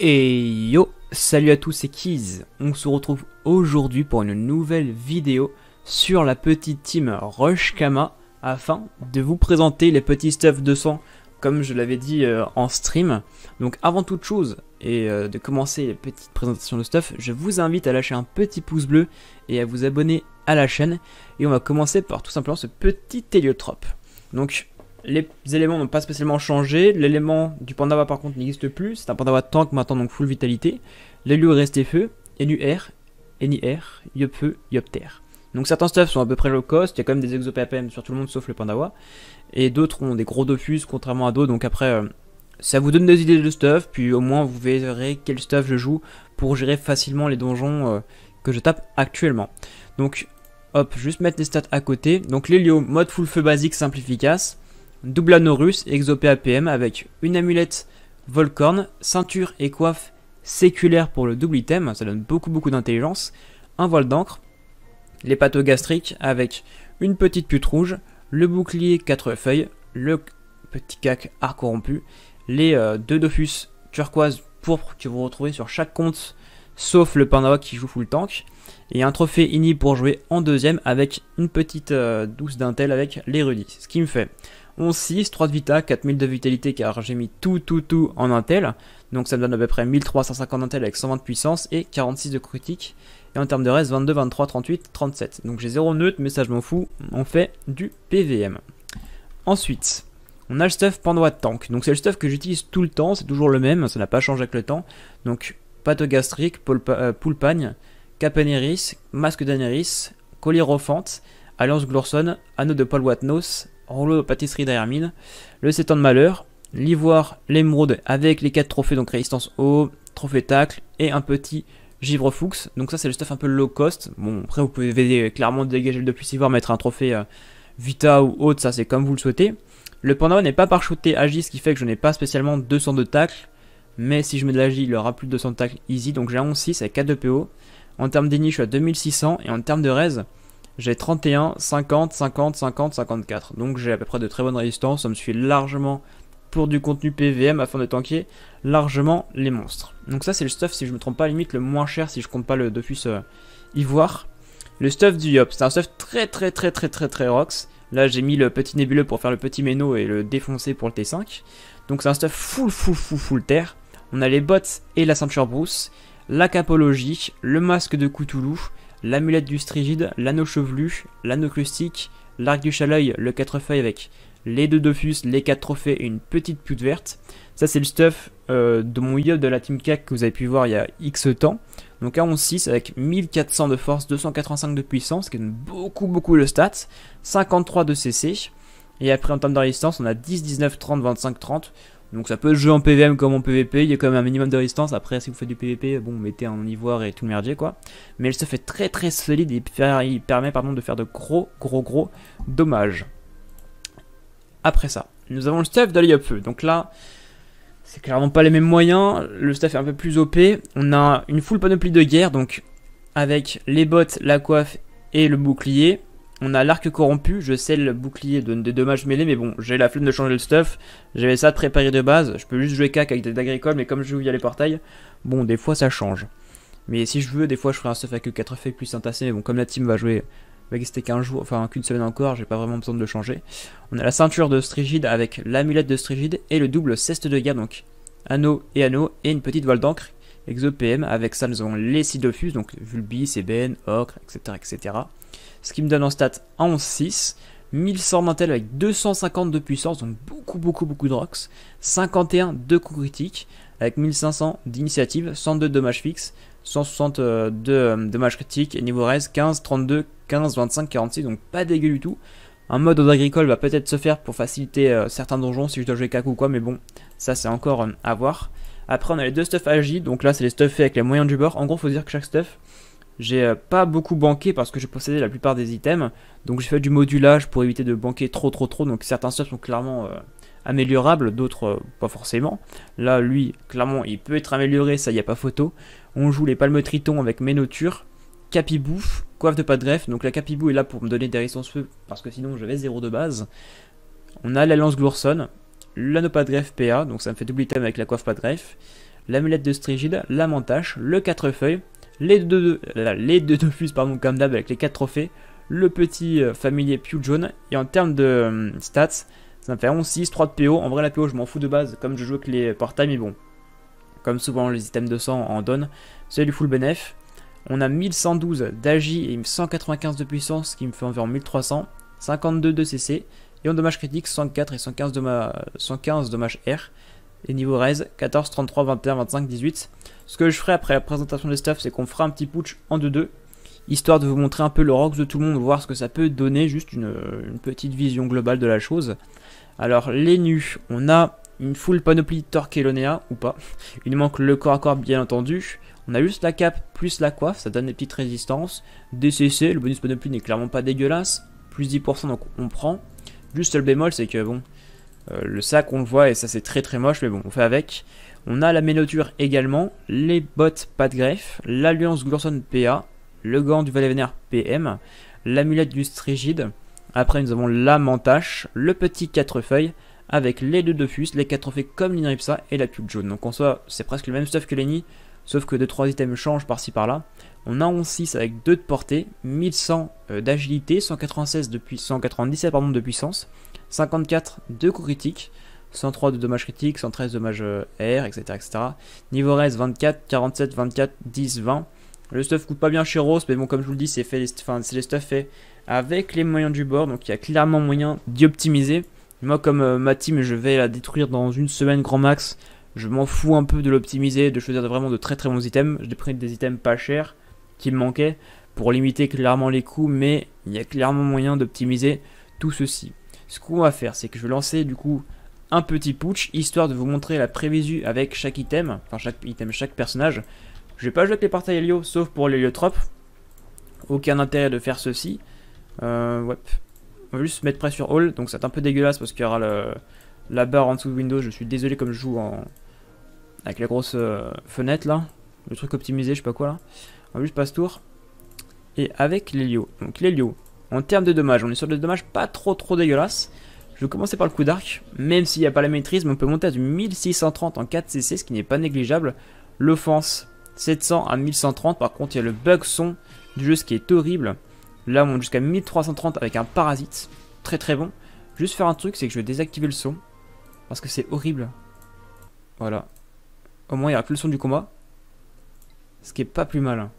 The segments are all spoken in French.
Et yo, salut à tous, c'est Kiz On se retrouve aujourd'hui pour une nouvelle vidéo sur la petite team Rush Kama afin de vous présenter les petits stuff sang comme je l'avais dit euh, en stream. Donc avant toute chose et euh, de commencer les petites présentations de stuff, je vous invite à lâcher un petit pouce bleu et à vous abonner à la chaîne. Et on va commencer par tout simplement ce petit héliotrope. Donc les éléments n'ont pas spécialement changé. L'élément du Pandawa par contre n'existe plus. C'est un Pandawa tank maintenant, donc full vitalité. L'élu est resté feu. NUR, NIR, Yop feu, Yop terre. Donc certains stuffs sont à peu près low cost, il y a quand même des exopapm sur tout le monde sauf le Pandawa. Et d'autres ont des gros dofus contrairement à d'autres. Donc après, euh, ça vous donne des idées de stuff, puis au moins vous verrez quel stuff je joue pour gérer facilement les donjons euh, que je tape actuellement. Donc hop, juste mettre les stats à côté. Donc l'Hélio, mode full feu basique simple efficace russe, exopé APM avec une amulette Volcorn, ceinture et coiffe séculaire pour le double item, ça donne beaucoup beaucoup d'intelligence, un voile d'encre, les gastriques avec une petite pute rouge, le bouclier 4 feuilles, le petit cac art corrompu, les euh, deux Dofus turquoise pourpre que vous retrouvez sur chaque compte sauf le Pandawa qui joue full tank et un trophée ini pour jouer en deuxième avec une petite euh, douce d'intel avec les Ce qui me fait on 6 3 de vita, 4000 de vitalité car j'ai mis tout tout tout en Intel. Donc ça me donne à peu près 1350 Intel avec 120 de puissance et 46 de critique. Et en termes de reste, 22, 23, 38, 37. Donc j'ai 0 neutre, mais ça je m'en fous. On fait du PVM. Ensuite, on a le stuff de Tank. Donc c'est le stuff que j'utilise tout le temps, c'est toujours le même, ça n'a pas changé avec le temps. Donc pâte gastrique, poulpagne, euh, capaneris, masque d'aneris, collier alliance glorson, anneau de Paul Watnos, rouleau de pâtisserie mine, le 7 ans de malheur, l'ivoire, l'émeraude avec les 4 trophées, donc résistance haut, trophée tacle et un petit givre fuchs. Donc ça c'est le stuff un peu low cost. Bon après vous pouvez clairement dégager le depuis ivoire, mettre un trophée euh, Vita ou autre, ça c'est comme vous le souhaitez. Le panda n'est pas parachuté agi, ce qui fait que je n'ai pas spécialement 200 de tacle. Mais si je mets de l'agi, il aura plus de 200 de tacle easy. Donc j'ai 11-6 avec 4 de PO. En termes d'ENI, je suis à 2600. Et en termes de raise, j'ai 31, 50, 50, 50, 54. Donc j'ai à peu près de très bonnes résistances. Ça me suffit largement pour du contenu PVM afin de tanker largement les monstres. Donc ça c'est le stuff si je me trompe pas limite le moins cher si je compte pas le Dofus y euh, Ivoire. Le stuff du Yop, c'est un stuff très très très très très très rocks. Là j'ai mis le petit nébuleux pour faire le petit méno et le défoncer pour le T5. Donc c'est un stuff full full full full terre. On a les bottes et la ceinture brousse, la capologie, le masque de Cthulhu, l'amulette du Strigide, l'anneau chevelu, l'anneau clustique, l'arc du Chaleuil, le 4 feuilles avec les deux Dofus, les 4 trophées et une petite pute verte. Ça, c'est le stuff euh, de mon yop de la Team CAC que vous avez pu voir il y a X temps. Donc à 11-6 avec 1400 de force, 285 de puissance, ce qui donne beaucoup beaucoup le stats, 53 de CC. Et après en termes de résistance, on a 10, 19, 30, 25, 30. Donc ça peut jouer en PVM comme en PVP, il y a quand même un minimum de résistance. Après, si vous faites du PVP, bon, mettez en ivoire et tout le merdier quoi. Mais le se fait très très solide et il permet pardon, de faire de gros gros gros dommages. Après ça, nous avons le staff d'Ali Feu. Donc là, c'est clairement pas les mêmes moyens. Le staff est un peu plus OP. On a une full panoplie de guerre, donc avec les bottes, la coiffe et le bouclier. On a l'arc corrompu, je sais le bouclier donne des dommages mêlés, mais bon, j'ai la flemme de changer le stuff. J'avais ça de préparé de base, je peux juste jouer cac avec des agricoles, mais comme je joue via les portails, bon, des fois ça change. Mais si je veux, des fois je ferai un stuff avec 4 feuilles plus un mais bon, comme la team va jouer va c'était qu'un jour, enfin qu'une semaine encore, j'ai pas vraiment besoin de le changer. On a la ceinture de Strigide avec l'amulette de Strigide et le double ceste de guerre, donc anneau et anneau, et une petite voile d'encre ExoPM. Avec ça, nous avons les Sidofus, donc Vulbi, Cébène, Ocre, etc., etc. Ce qui me donne en stat 11-6. 1100 mantel avec 250 de puissance, donc beaucoup, beaucoup, beaucoup de rocks. 51 de coups critiques, avec 1500 d'initiative, 102 de dommages fixes, 162 euh, de euh, dommages critiques, et niveau reste 15, 32, 15, 25, 46, donc pas dégueu du tout. Un mode agricole va peut-être se faire pour faciliter euh, certains donjons si je dois jouer Kaku ou quoi, mais bon, ça c'est encore à voir. Après, on a les deux stuffs agi, donc là, c'est les stuffs faits avec les moyens du bord. En gros, faut dire que chaque stuff, j'ai euh, pas beaucoup banqué parce que j'ai possédais la plupart des items. Donc j'ai fait du modulage pour éviter de banquer trop trop trop. Donc certains stuffs sont clairement euh, améliorables, d'autres euh, pas forcément. Là, lui, clairement, il peut être amélioré, ça y a pas photo. On joue les palmes triton avec notures. capibouf, coiffe de pas de greffe. Donc la Capibou est là pour me donner des résistances feu parce que sinon j'avais zéro de base. On a la lance Glourson, l'anneau PA, donc ça me fait double item avec la coiffe Padref, l'amulette de Strigide, la Mantache, le 4 feuilles, les deux, les deux Dofus, pardon, comme d'hab, avec les 4 trophées, le petit euh, familier Pew jaune, et en termes de euh, stats, ça me fait 11, 6, 3 de PO. En vrai, la PO, je m'en fous de base, comme je joue avec les portails, mais bon. Comme souvent, les items de sang en donne. C'est du full benef. On a 1112 d'agi et 195 de puissance, ce qui me fait environ 1300. 52 de CC. Et en dommages critiques, 104 et 115, dommage, 115 dommages R. Et niveau raise, 14, 33, 21, 25, 18. Ce que je ferai après la présentation des stuffs, c'est qu'on fera un petit putsch en 2-2. Histoire de vous montrer un peu le rock de tout le monde, voir ce que ça peut donner, juste une, petite vision globale de la chose. Alors, les nus, on a une full panoplie Lonea, ou pas. Il manque le corps à corps, bien entendu. On a juste la cape plus la coiffe, ça donne des petites résistances. DCC, le bonus panoplie n'est clairement pas dégueulasse. Plus 10%, donc on prend juste Le bémol, c'est que bon, euh, le sac on le voit et ça c'est très très moche, mais bon, on fait avec. On a la ménoture également, les bottes pas de greffe, l'alliance Glorson PA, le gant du Valet Vénère PM, l'amulette du Strigide. Après nous avons la mentache, le petit 4 feuilles, avec les deux Dofus, les 4 feuilles comme l'Inripsa et la pub jaune. Donc en soit c'est presque le même stuff que nids, sauf que 2-3 items changent par-ci par-là. On a 11-6 avec 2 de portée, 1100 euh, d'agilité, 196 de 197 pardon, de puissance, 54 de coups critique, 103 de dommages critiques, 113 de dommages air, euh, etc., Niveau res 24, 47, 24, 10, 20. Le stuff coûte pas bien chez Rose, mais bon, comme je vous le dis, c'est fait, c'est les stuff fait avec les moyens du bord, donc il y a clairement moyen d'y optimiser. Moi, comme euh, ma team, je vais la détruire dans une semaine grand max. Je m'en fous un peu de l'optimiser, de choisir vraiment de très très bons items. Je déprime des items pas chers qui me manquait pour limiter clairement les coûts, mais il y a clairement moyen d'optimiser tout ceci. Ce qu'on va faire, c'est que je vais lancer du coup un petit putsch, histoire de vous montrer la prévisu avec chaque item, enfin chaque item, chaque personnage. Je vais pas jouer avec les portails Helio, sauf pour l'héliotrope. Aucun intérêt de faire ceci. Euh, ouais. On va juste mettre prêt sur All, donc c'est un peu dégueulasse parce qu'il y aura la barre en dessous de Windows. Je suis désolé comme je joue en, avec la grosse euh, fenêtre là, le truc optimisé, je sais pas quoi là. En plus, passe tour. Et avec l'hélio. Donc l'hélio, en termes de dommages, on est sur des dommages pas trop trop dégueulasses. Je vais commencer par le coup d'arc. Même s'il n'y a pas la maîtrise, mais on peut monter à du 1630 en 4 CC, ce qui n'est pas négligeable. L'offense, 700 à 1130. Par contre, il y a le bug son du jeu, ce qui est horrible. Là, on monte jusqu'à 1330 avec un parasite. Très très bon. Juste faire un truc, c'est que je vais désactiver le son. Parce que c'est horrible. Voilà. Au moins, il n'y aura plus le son du combat. Ce qui est pas plus mal.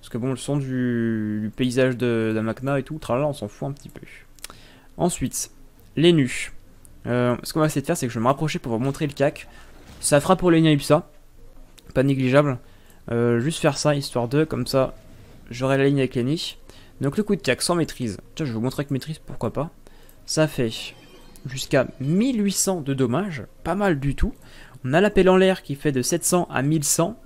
Parce que bon, le son du, paysage de, d'Amakna et tout, tralala, on s'en fout un petit peu. Ensuite, les nus. Euh, ce qu'on va essayer de faire, c'est que je vais me rapprocher pour vous montrer le cac. Ça fera pour les Ipsa. Pas négligeable. Euh, juste faire ça, histoire de, comme ça, j'aurai la ligne avec les nids Donc le coup de cac sans maîtrise. Tiens, je vais vous montrer avec maîtrise, pourquoi pas. Ça fait jusqu'à 1800 de dommages, pas mal du tout. On a l'appel en l'air qui fait de 700 à 1100.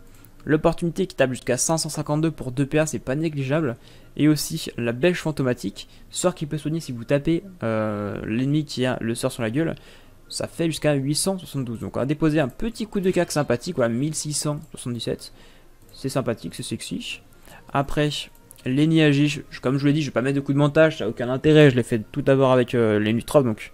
L'opportunité qui tape jusqu'à 552 pour 2 PA, c'est pas négligeable. Et aussi la bêche fantomatique, sort qui peut soigner si vous tapez euh, l'ennemi qui a le sort sur la gueule. Ça fait jusqu'à 872. Donc on a déposé un petit coup de cac sympathique, voilà, 1677. C'est sympathique, c'est sexy. Après, les agit, comme je vous l'ai dit, je vais pas mettre de coup de montage, ça n'a aucun intérêt. Je l'ai fait tout d'abord avec euh, les donc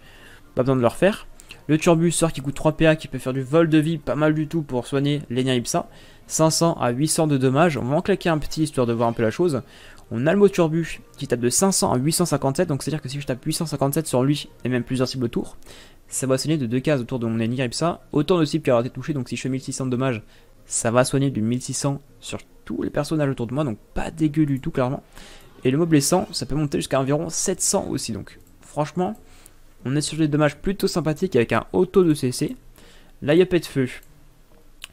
pas besoin de le refaire. Le sort qui coûte 3 PA, qui peut faire du vol de vie, pas mal du tout pour soigner les Ipsa. 500 à 800 de dommages, on va en claquer un petit histoire de voir un peu la chose. On a le mot Turbu qui tape de 500 à 857, donc c'est-à-dire que si je tape 857 sur lui et même plusieurs cibles autour, ça va soigner de 2 cases autour de mon ennemi Ipsa. Autant de cibles qui auraient été touchées, donc si je fais 1600 de dommages, ça va soigner du 1600 sur tous les personnages autour de moi, donc pas dégueu du tout clairement. Et le mot blessant, ça peut monter jusqu'à environ 700 aussi, donc franchement, on est sur des dommages plutôt sympathiques avec un auto de CC. Là, il de feu.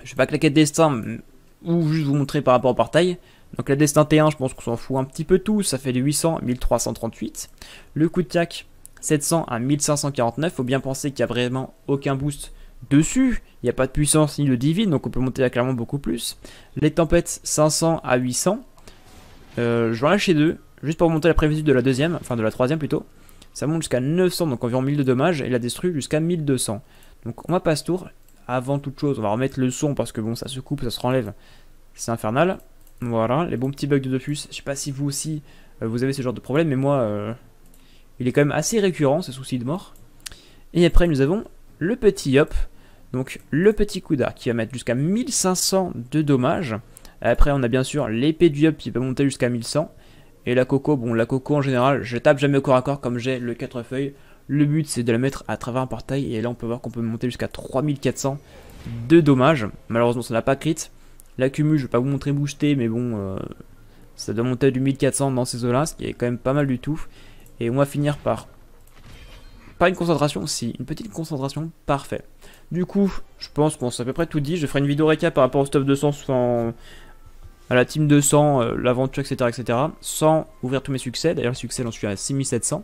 Je vais pas claquer de destin mm, ou juste vous montrer par rapport au taille. Donc la destin T1, je pense qu'on s'en fout un petit peu tout. Ça fait les 800 1338. Le coup de tac, 700 à 1549. Faut bien penser qu'il n'y a vraiment aucun boost dessus. Il n'y a pas de puissance ni de divine, donc on peut monter clairement beaucoup plus. Les tempêtes, 500 à 800. Euh, je vais en lâcher deux, juste pour monter la prévision de la deuxième, enfin de la troisième plutôt. Ça monte jusqu'à 900, donc environ 1000 de dommages, et la détruit jusqu'à 1200. Donc on va passer tour. Avant toute chose, on va remettre le son parce que bon, ça se coupe, ça se renlève. C'est infernal. Voilà, les bons petits bugs de Dofus. Je sais pas si vous aussi, euh, vous avez ce genre de problème, mais moi, euh, il est quand même assez récurrent, ce souci de mort. Et après, nous avons le petit hop. Donc le petit Kuda qui va mettre jusqu'à 1500 de dommages. Après, on a bien sûr l'épée du Yop qui va monter jusqu'à 1100. Et la coco, bon, la coco en général, je tape jamais au corps à corps comme j'ai le 4 feuilles. Le but, c'est de la mettre à travers un portail. Et là, on peut voir qu'on peut monter jusqu'à 3400 de dommages. Malheureusement, ça n'a pas crit. L'accumule, je vais pas vous montrer booster mais bon, euh, ça doit monter à du 1400 dans ces eaux-là, ce qui est quand même pas mal du tout. Et on va finir par... Pas une concentration, si, une petite concentration, parfait. Du coup, je pense qu'on s'est à peu près tout dit. Je ferai une vidéo récap par rapport au stuff de sens en à la team 200, euh, l'aventure, etc., etc. Sans ouvrir tous mes succès. D'ailleurs, le succès, j'en suis à 6700.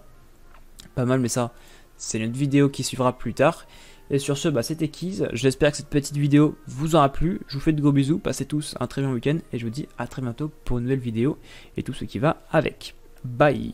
Pas mal, mais ça, c'est une vidéo qui suivra plus tard. Et sur ce, bah, c'était Keys. J'espère que cette petite vidéo vous aura plu. Je vous fais de gros bisous. Passez tous un très bon week-end. Et je vous dis à très bientôt pour une nouvelle vidéo et tout ce qui va avec. Bye